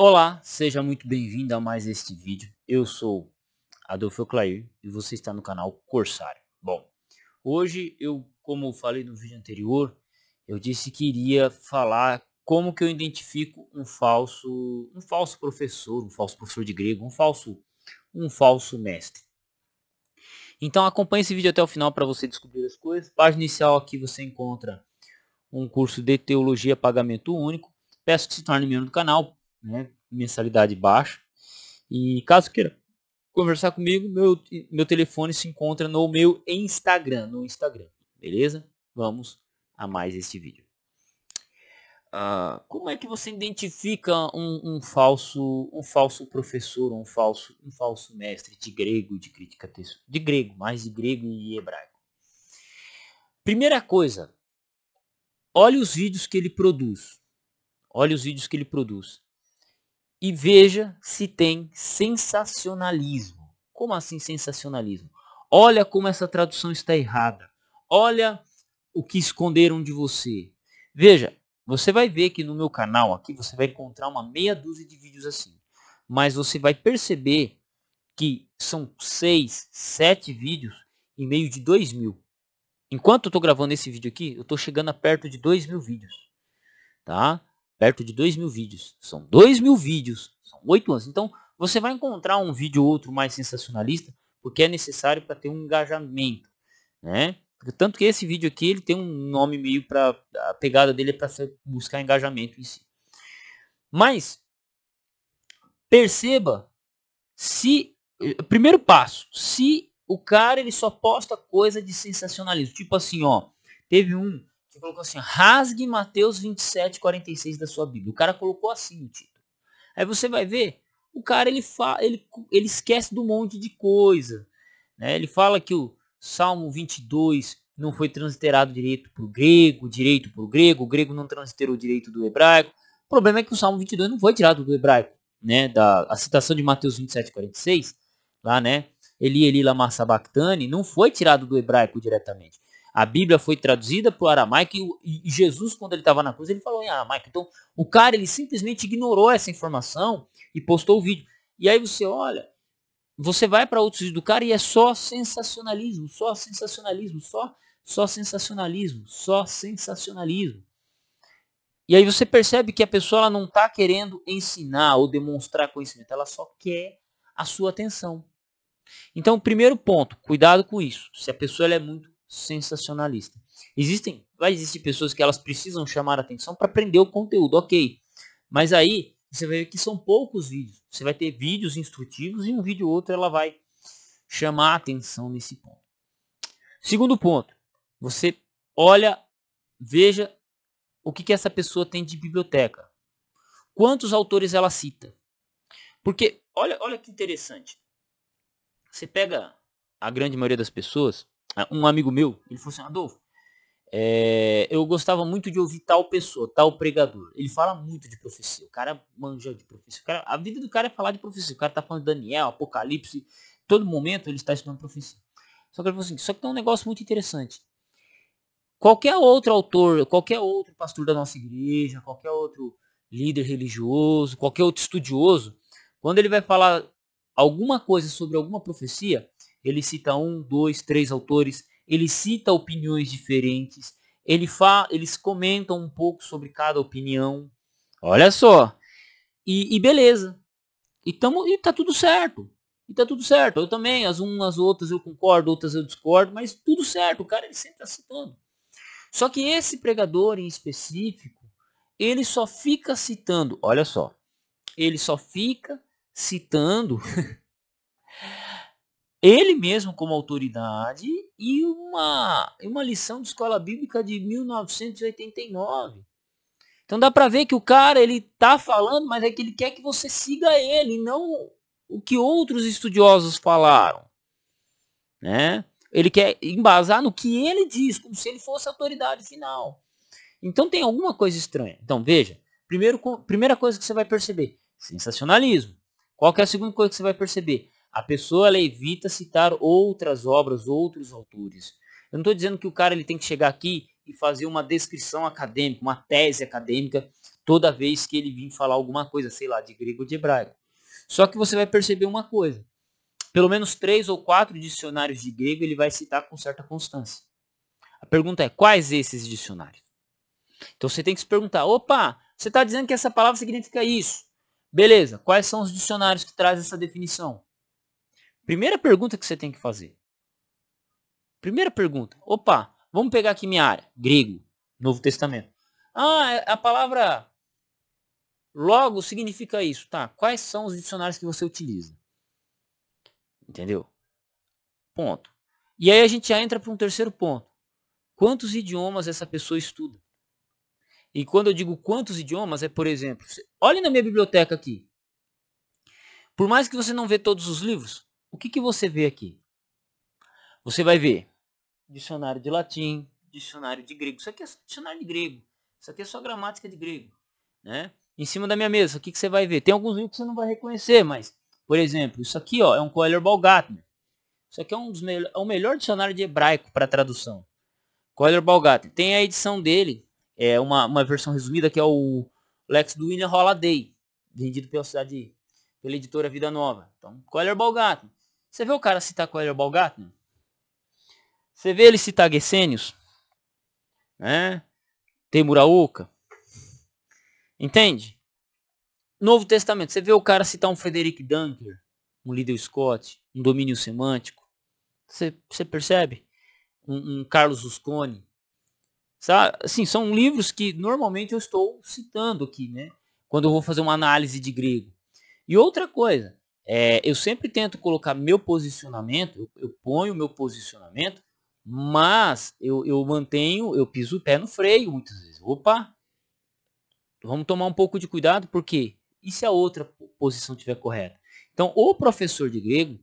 Olá, seja muito bem-vindo a mais este vídeo. Eu sou Adolfo Clair e você está no canal Corsário. Bom, hoje eu, como eu falei no vídeo anterior, eu disse que iria falar como que eu identifico um falso, um falso professor, um falso professor de grego, um falso, um falso mestre. Então acompanhe esse vídeo até o final para você descobrir as coisas. Página inicial aqui você encontra um curso de teologia pagamento único. Peço que se torne membro do canal, né? mensalidade baixa. E caso queira conversar comigo, meu, meu telefone se encontra no meu Instagram, no Instagram, beleza? Vamos a mais este vídeo. Uh, como é que você identifica um, um, falso um falso professor um falso um falso mestre de grego de crítica texto de grego mais de grego e hebraico primeira coisa olhe os vídeos que ele produz olhe os vídeos que ele produz e veja se tem sensacionalismo. Como assim sensacionalismo? Olha como essa tradução está errada. Olha o que esconderam de você. Veja, você vai ver que no meu canal aqui você vai encontrar uma meia dúzia de vídeos assim. Mas você vai perceber que são seis, sete vídeos em meio de dois mil. Enquanto eu estou gravando esse vídeo aqui, eu estou chegando a perto de dois mil vídeos. Tá? perto de 2 mil vídeos. São 2 mil vídeos, são 8 anos. Então, você vai encontrar um vídeo ou outro mais sensacionalista, porque é necessário para ter um engajamento, né? Tanto que esse vídeo aqui, ele tem um nome meio para... A pegada dele é para buscar engajamento em si. Mas, perceba se... Eh, primeiro passo, se o cara ele só posta coisa de sensacionalismo. Tipo assim, ó, teve um colocou assim, rasgue Mateus 27, 46 da sua Bíblia. O cara colocou assim o título. Aí você vai ver, o cara ele, fala, ele, ele esquece do monte de coisa. Né? Ele fala que o Salmo 22 não foi transliterado direito para o grego, direito para o grego, o grego não transliterou direito do hebraico. O problema é que o Salmo 22 não foi tirado do hebraico. Né? Da, a citação de Mateus 27, 46, lá, né? Eli, Eli, lama sabachthani, não foi tirado do hebraico diretamente a Bíblia foi traduzida para o aramaico e, e Jesus, quando ele estava na cruz, ele falou em aramaico. Então, o cara, ele simplesmente ignorou essa informação e postou o vídeo. E aí você olha, você vai para outros vídeos do cara e é só sensacionalismo, só sensacionalismo, só, só sensacionalismo, só sensacionalismo. E aí você percebe que a pessoa ela não está querendo ensinar ou demonstrar conhecimento, ela só quer a sua atenção. Então, primeiro ponto, cuidado com isso. Se a pessoa é muito sensacionalista. Existem, vai existir pessoas que elas precisam chamar atenção para aprender o conteúdo, ok. Mas aí você vai ver que são poucos vídeos. Você vai ter vídeos instrutivos e um vídeo ou outro ela vai chamar atenção nesse ponto. Segundo ponto, você olha, veja o que, que essa pessoa tem de biblioteca. Quantos autores ela cita? Porque olha, olha que interessante. Você pega a grande maioria das pessoas, ah, um amigo meu, ele falou assim, Adolfo, é, eu gostava muito de ouvir tal pessoa, tal pregador. Ele fala muito de profecia. O cara manja de profecia. Cara, a vida do cara é falar de profecia. O cara tá falando de Daniel, Apocalipse. Todo momento ele está estudando profecia. Só que ele falou assim, só que tem um negócio muito interessante. Qualquer outro autor, qualquer outro pastor da nossa igreja, qualquer outro líder religioso, qualquer outro estudioso, quando ele vai falar alguma coisa sobre alguma profecia, ele cita um, dois, três autores, ele cita opiniões diferentes, ele fa eles comentam um pouco sobre cada opinião. Olha só. E, e beleza. E, tamo, e tá tudo certo. E tá tudo certo. Eu também, as umas outras eu concordo, outras eu discordo, mas tudo certo. O cara ele sempre tá citando. Só que esse pregador em específico, ele só fica citando, olha só, ele só fica citando ele mesmo como autoridade e uma, uma lição de escola bíblica de 1989. Então dá para ver que o cara ele tá falando, mas é que ele quer que você siga ele, não o que outros estudiosos falaram, né? Ele quer embasar no que ele diz, como se ele fosse autoridade final. Então tem alguma coisa estranha. Então veja, primeiro, primeira coisa que você vai perceber, sensacionalismo. Qual é a segunda coisa que você vai perceber? A pessoa evita citar outras obras, outros autores. Eu não estou dizendo que o cara ele tem que chegar aqui e fazer uma descrição acadêmica, uma tese acadêmica, toda vez que ele vir falar alguma coisa, sei lá, de grego ou de hebraico. Só que você vai perceber uma coisa. Pelo menos três ou quatro dicionários de grego ele vai citar com certa constância. A pergunta é, quais esses dicionários? Então você tem que se perguntar, opa, você está dizendo que essa palavra significa isso. Beleza, quais são os dicionários que trazem essa definição? Primeira pergunta que você tem que fazer. Primeira pergunta. Opa, vamos pegar aqui minha área. Grego, Novo Testamento. Ah, é, a palavra logo significa isso. Tá, quais são os dicionários que você utiliza? Entendeu? Ponto. E aí a gente já entra para um terceiro ponto. Quantos idiomas essa pessoa estuda? E quando eu digo quantos idiomas, é por exemplo, olhe na minha biblioteca aqui. Por mais que você não vê todos os livros, o que, que você vê aqui? Você vai ver dicionário de latim, dicionário de grego. Isso aqui é dicionário de grego. Isso aqui é só gramática de grego. Né? Em cima da minha mesa, o que, que você vai ver? Tem alguns livros que você não vai reconhecer, mas, por exemplo, isso aqui ó, é um Coelho Balgatner. Isso aqui é, um dos me é o melhor dicionário de hebraico para tradução. Coelho Balgatner. Tem a edição dele, é uma, uma versão resumida, que é o Lex do William Holiday, vendido pela cidade, pela editora Vida Nova. Então, Coelho Balgatner. Você vê o cara citar Coelho Balgatti? Você vê ele citar Gessênios? Né? Temurauca, Entende? Novo Testamento. Você vê o cara citar um Frederick Dunker, um Lidl Scott, um domínio semântico. Você, você percebe? Um, um Carlos Uscone. Assim, são livros que normalmente eu estou citando aqui, né? Quando eu vou fazer uma análise de grego. E outra coisa, é, eu sempre tento colocar meu posicionamento, eu, eu ponho meu posicionamento, mas eu, eu mantenho, eu piso o pé no freio muitas vezes. Opa, vamos tomar um pouco de cuidado, porque e se a outra posição estiver correta? Então, o professor de grego,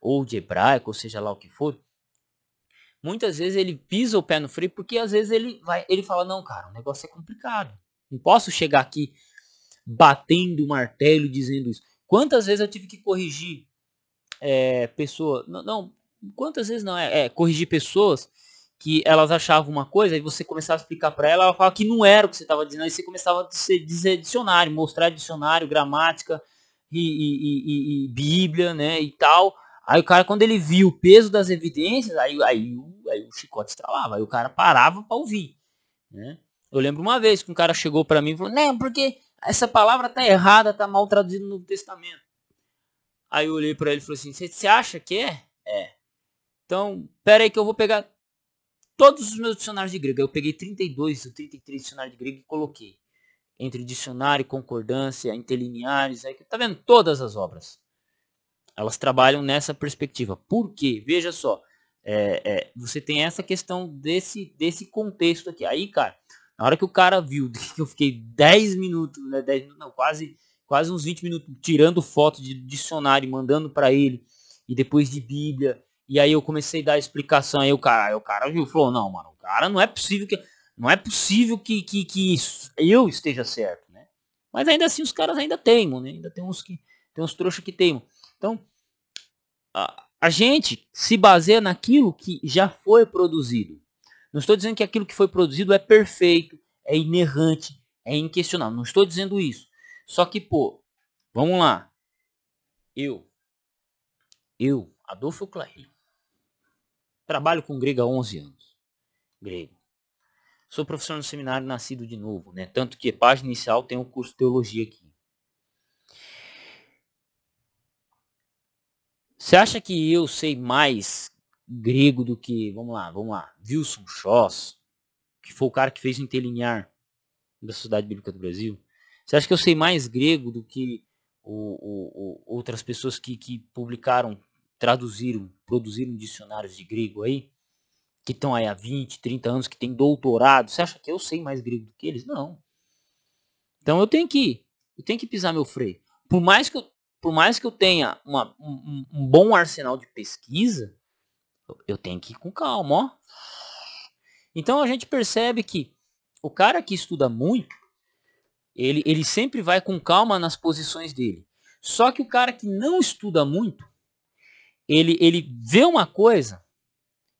ou de hebraico, ou seja lá o que for, muitas vezes ele pisa o pé no freio, porque às vezes ele, vai, ele fala, não, cara, o negócio é complicado. Não posso chegar aqui batendo o martelo dizendo isso. Quantas vezes eu tive que corrigir é, eh, pessoas. Não, não, quantas vezes não é, é, corrigir pessoas que elas achavam uma coisa e você começava a explicar para ela, ela falava que não era o que você estava dizendo, aí você começava a dizer dicionário, mostrar dicionário, gramática e, e, e, e, Bíblia, né, e tal. Aí o cara, quando ele viu o peso das evidências, aí, aí, aí o chicote estralava, aí o cara parava para ouvir, né. Eu lembro uma vez que um cara chegou para mim e falou, não, porque essa palavra tá errada, tá mal traduzida no Testamento. Aí eu olhei para ele e falei assim, você acha que é? É. Então, pera aí que eu vou pegar todos os meus dicionários de grego. Eu peguei 32 ou 33 dicionários de grego e coloquei. Entre dicionário, concordância, interlineares, aí, tá vendo? Todas as obras. Elas trabalham nessa perspectiva. Por quê? Veja só. É, é, você tem essa questão desse, desse contexto aqui. Aí, cara, na hora que o cara viu que eu fiquei 10 minutos, né, 10 minutos, não, quase, quase uns 20 minutos tirando foto de dicionário, mandando para ele, e depois de Bíblia, e aí eu comecei a dar a explicação, aí o cara, aí o cara viu, falou, não, mano, o cara não é possível que, não é possível que, que, que eu esteja certo, né? Mas ainda assim os caras ainda teimam, né? Ainda tem uns que, tem uns trouxas que teimam. Então, a, a gente se baseia naquilo que já foi produzido. Não estou dizendo que aquilo que foi produzido é perfeito, é inerrante, é inquestionável. Não estou dizendo isso. Só que, pô, vamos lá. Eu, eu, Adolfo Clarim, trabalho com grego há 11 anos. Grego. Sou professor no seminário nascido de novo, né? Tanto que página inicial tem o um curso de teologia aqui. Você acha que eu sei mais grego do que, vamos lá, vamos lá, Wilson Schoss, que foi o cara que fez o interlinear da Sociedade Bíblica do Brasil. Você acha que eu sei mais grego do que o, o, o outras pessoas que, que publicaram, traduziram, produziram dicionários de grego aí? Que estão aí há 20, 30 anos, que tem doutorado. Você acha que eu sei mais grego do que eles? Não. Então eu tenho que, eu tenho que pisar meu freio. Por mais que eu, por mais que eu tenha uma, um, um bom arsenal de pesquisa, eu tenho que ir com calma, ó. Então a gente percebe que o cara que estuda muito, ele, ele sempre vai com calma nas posições dele. Só que o cara que não estuda muito, ele, ele vê uma coisa,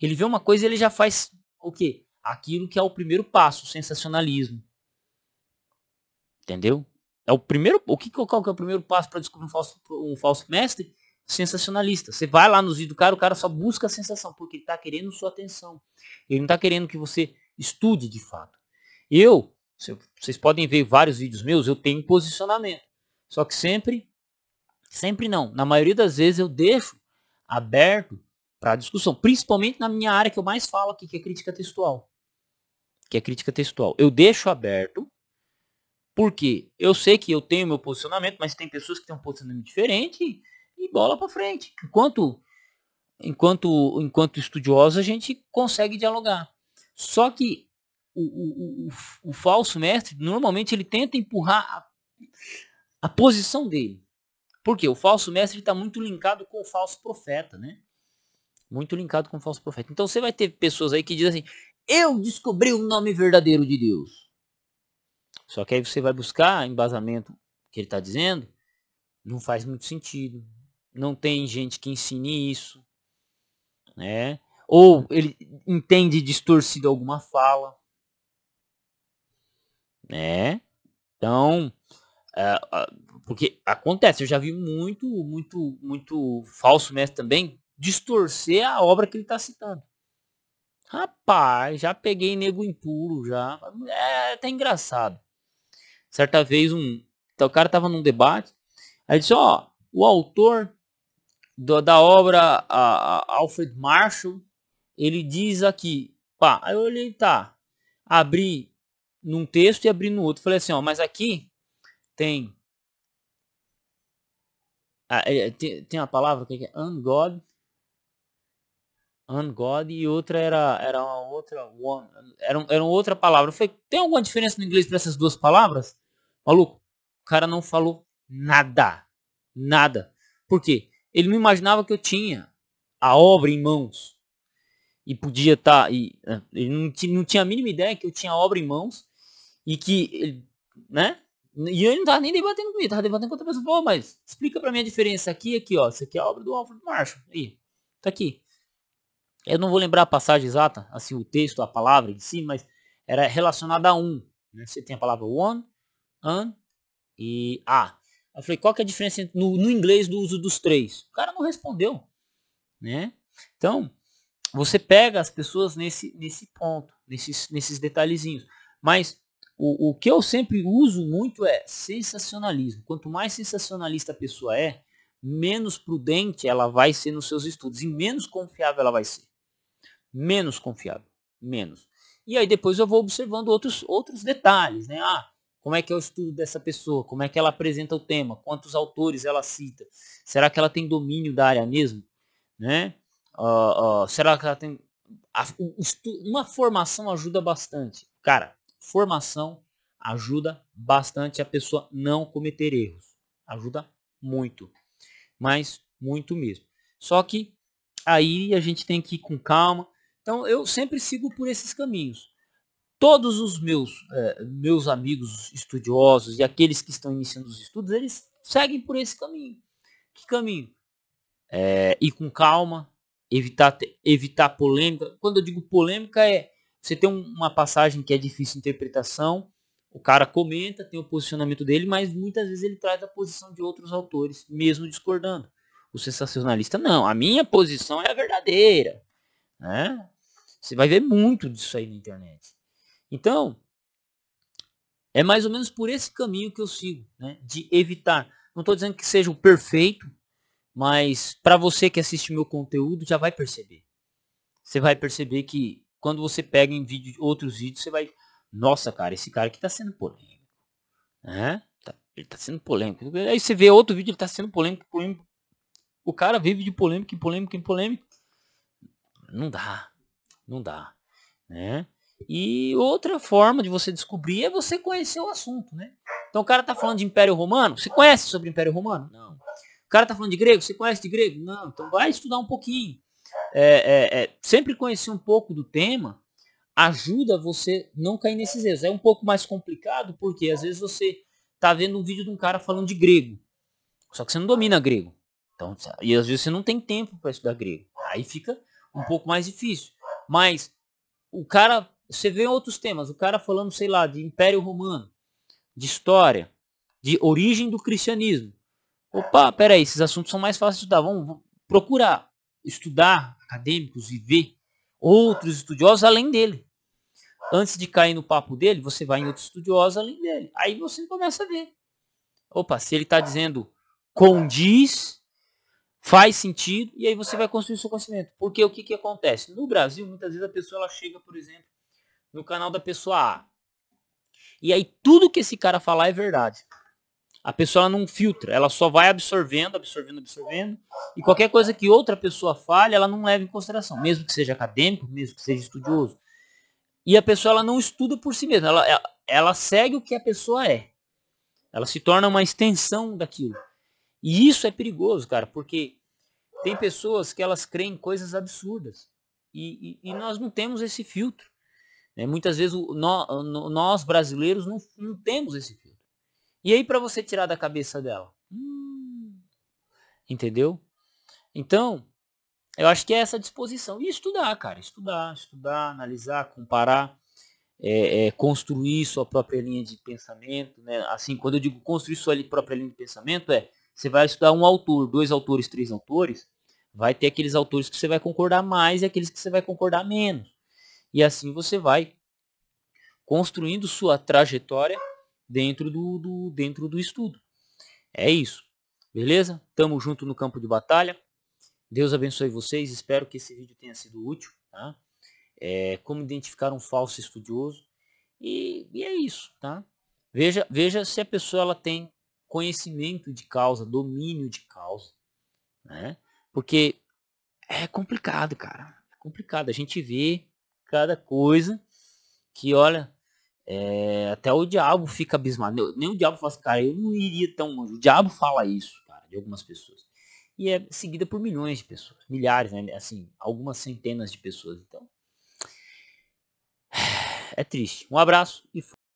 ele vê uma coisa e ele já faz o quê? Aquilo que é o primeiro passo, o sensacionalismo. Entendeu? É o primeiro, o que, qual que é o primeiro passo para descobrir um falso, um falso mestre? sensacionalista. Você vai lá nos vídeos do cara, o cara só busca a sensação, porque ele está querendo sua atenção. Ele não está querendo que você estude de fato. Eu, vocês podem ver vários vídeos meus, eu tenho posicionamento. Só que sempre, sempre não. Na maioria das vezes eu deixo aberto para discussão, principalmente na minha área que eu mais falo aqui, que é crítica textual. Que é crítica textual. Eu deixo aberto porque eu sei que eu tenho meu posicionamento, mas tem pessoas que têm um posicionamento diferente bola para frente. Enquanto, enquanto, enquanto estudioso, a gente consegue dialogar. Só que o, o, o, o falso mestre, normalmente ele tenta empurrar a, a posição dele. Porque o falso mestre está muito linkado com o falso profeta, né? Muito linkado com o falso profeta. Então você vai ter pessoas aí que dizem assim, eu descobri o nome verdadeiro de Deus. Só que aí você vai buscar embasamento que ele está dizendo, não faz muito sentido, não tem gente que ensine isso, né? Ou ele entende distorcido alguma fala, né? Então, uh, uh, porque acontece, eu já vi muito, muito, muito falso mestre também distorcer a obra que ele está citando. Rapaz, já peguei nego impuro, já. É até tá engraçado. Certa vez um, então, o cara tava num debate, aí disse, ó, o autor do, da obra a, a Alfred Marshall, ele diz aqui, pá, aí eu olhei, tá, abri num texto e abri no outro. Falei assim, ó, mas aqui tem ah, é, é, tem, tem a palavra que é ungod é ungod e outra era era uma outra one, era, era outra palavra. foi falei, tem alguma diferença no inglês para essas duas palavras? Maluco, o cara não falou nada. Nada. Por quê? Ele não imaginava que eu tinha a obra em mãos. E podia estar. Tá, e, é, ele não, não tinha a mínima ideia que eu tinha a obra em mãos. E que. Né? E ele não estava nem debatendo comigo, estava debatendo com outra pessoa. Pô, mas explica para mim a diferença aqui aqui, ó. Isso aqui é a obra do Alfred Marshall. Aí, tá aqui. Eu não vou lembrar a passagem exata, assim, o texto, a palavra em si, mas era relacionada a um. Né? Você tem a palavra one, an e a. Eu falei, qual que é a diferença no, no inglês do uso dos três? O cara não respondeu. Né? Então, você pega as pessoas nesse, nesse ponto, nesses, nesses detalhezinhos. Mas o, o que eu sempre uso muito é sensacionalismo. Quanto mais sensacionalista a pessoa é, menos prudente ela vai ser nos seus estudos e menos confiável ela vai ser. Menos confiável, menos. E aí depois eu vou observando outros, outros detalhes, né? Ah, como é que é o estudo dessa pessoa? Como é que ela apresenta o tema? Quantos autores ela cita? Será que ela tem domínio da área mesmo? Né? Uh, uh, será que ela tem... A, uma formação ajuda bastante. Cara, formação ajuda bastante a pessoa não cometer erros. Ajuda muito. Mas muito mesmo. Só que aí a gente tem que ir com calma. Então eu sempre sigo por esses caminhos todos os meus, é, meus amigos estudiosos e aqueles que estão iniciando os estudos, eles seguem por esse caminho. Que caminho? É, ir com calma, evitar, evitar polêmica. Quando eu digo polêmica é, você tem uma passagem que é difícil de interpretação, o cara comenta, tem o posicionamento dele, mas muitas vezes ele traz a posição de outros autores, mesmo discordando. O sensacionalista, não, a minha posição é a verdadeira. Né? Você vai ver muito disso aí na internet. Então, é mais ou menos por esse caminho que eu sigo, né? de evitar. Não estou dizendo que seja o perfeito, mas para você que assiste meu conteúdo já vai perceber. Você vai perceber que quando você pega em vídeo, outros vídeos, você vai, nossa cara, esse cara aqui está sendo polêmico, né? Tá, ele está sendo polêmico. Aí você vê outro vídeo, ele está sendo polêmico, polêmico. O cara vive de polêmica em polêmica em polêmica. Não dá, não dá, né? E outra forma de você descobrir é você conhecer o assunto, né? Então o cara tá falando de Império Romano, você conhece sobre Império Romano? Não. O cara tá falando de grego, você conhece de grego? Não. Então vai estudar um pouquinho. É, é, é, sempre conhecer um pouco do tema ajuda você não cair nesses erros. É um pouco mais complicado porque às vezes você tá vendo um vídeo de um cara falando de grego, só que você não domina grego. Então, e às vezes você não tem tempo para estudar grego. Aí fica um pouco mais difícil. Mas o cara você vê outros temas, o cara falando, sei lá, de Império Romano, de história, de origem do cristianismo. Opa, peraí, esses assuntos são mais fáceis de estudar. Vamos procurar estudar acadêmicos e ver outros estudiosos além dele. Antes de cair no papo dele, você vai em outros estudiosos além dele. Aí você começa a ver. Opa, se ele está dizendo condiz, faz sentido, e aí você vai construir seu conhecimento. Porque o que, que acontece? No Brasil, muitas vezes a pessoa ela chega, por exemplo, no canal da pessoa A. E aí tudo que esse cara falar é verdade. A pessoa não filtra, ela só vai absorvendo, absorvendo, absorvendo. E qualquer coisa que outra pessoa fale, ela não leva em consideração, mesmo que seja acadêmico, mesmo que seja estudioso. E a pessoa ela não estuda por si mesma, ela, ela, ela segue o que a pessoa é. Ela se torna uma extensão daquilo. E isso é perigoso, cara, porque tem pessoas que elas creem coisas absurdas. E, e, e nós não temos esse filtro. Né? Muitas vezes o, no, nós brasileiros não, não, temos esse filtro. E aí para você tirar da cabeça dela? Hum, entendeu? Então, eu acho que é essa disposição. E estudar, cara. Estudar, estudar, analisar, comparar. É, é, construir sua própria linha de pensamento, né? Assim, quando eu digo construir sua própria linha de pensamento, é você vai estudar um autor, dois autores, três autores, vai ter aqueles autores que você vai concordar mais e aqueles que você vai concordar menos. E assim você vai construindo sua trajetória dentro do, do, dentro do estudo. É isso. Beleza? Tamo junto no campo de batalha. Deus abençoe vocês. Espero que esse vídeo tenha sido útil. Tá? É, como identificar um falso estudioso. E, e, é isso. Tá? Veja, veja se a pessoa ela tem conhecimento de causa, domínio de causa. Né? Porque é complicado, cara. É complicado. A gente vê cada coisa que, olha, é, até o diabo fica abismado. Nem o diabo faz assim, cara, eu não iria tão longe. O diabo fala isso, cara, de algumas pessoas. E é seguida por milhões de pessoas, milhares, né? Assim, algumas centenas de pessoas. Então, é triste. Um abraço e